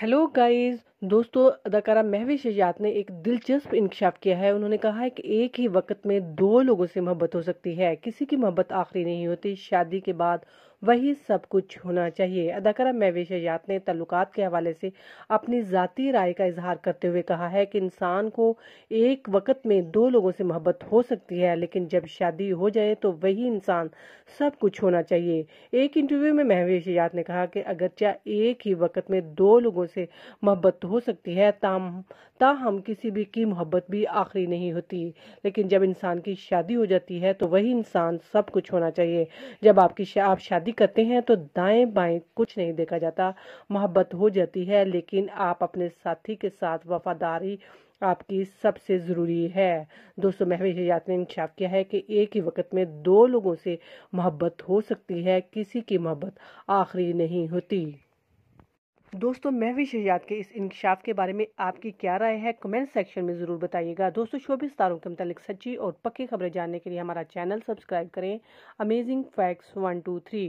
hello guys दोस्तों अदाकारा महवेश शजात ने एक दिलचस्प इंकशाफ किया है उन्होंने कहा है कि एक ही वक्त में दो लोगों से मोहब्बत हो सकती है किसी की मोहब्बत आखिरी नहीं होती शादी के बाद वही सब कुछ होना चाहिए अदाकारा महवेश शजात ने तल्लुकात के हवाले से अपनी जतीी राय का इजहार करते हुए कहा है कि इंसान को एक वक्त में दो लोगों से मोहब्बत हो सकती है लेकिन जब शादी हो जाए तो वही इंसान सब कुछ होना चाहिए एक इंटरव्यू में महवेश शजात ने कहा कि अगरचा एक ही वक्त में दो लोगों से मोहब्बत हो सकती है ताम ताहम किसी भी की मोहब्बत भी आखिरी नहीं होती लेकिन जब इंसान की शादी हो जाती है तो वही इंसान सब कुछ होना चाहिए जब आपकी शा, आप शादी करते हैं तो दाएं बाएं कुछ नहीं देखा जाता मोहब्बत हो जाती है लेकिन आप अपने साथी के साथ वफादारी आपकी सबसे ज़रूरी है दोस्तों महवेश हयात ने इंशाफ किया है कि एक ही वक्त में दो लोगों से मोहब्बत हो सकती है किसी की मोहब्बत आखिरी नहीं होती दोस्तों भी शहजाद के इस इंकशाफ के बारे में आपकी क्या राय है कमेंट सेक्शन में ज़रूर बताइएगा दोस्तों शोबिस तारों के मतलब सच्ची और पक्की खबरें जानने के लिए हमारा चैनल सब्सक्राइब करें amazing facts one two three